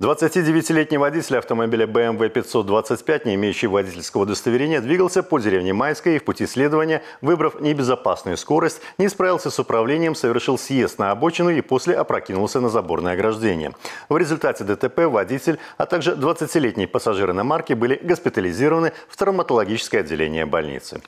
29-летний водитель автомобиля BMW 525, не имеющий водительского удостоверения, двигался по деревне Майской и в пути следования, выбрав небезопасную скорость, не справился с управлением, совершил съезд на обочину и после опрокинулся на заборное ограждение. В результате ДТП водитель, а также 20-летний пассажир на марке были госпитализированы в травматологическое отделение больницы.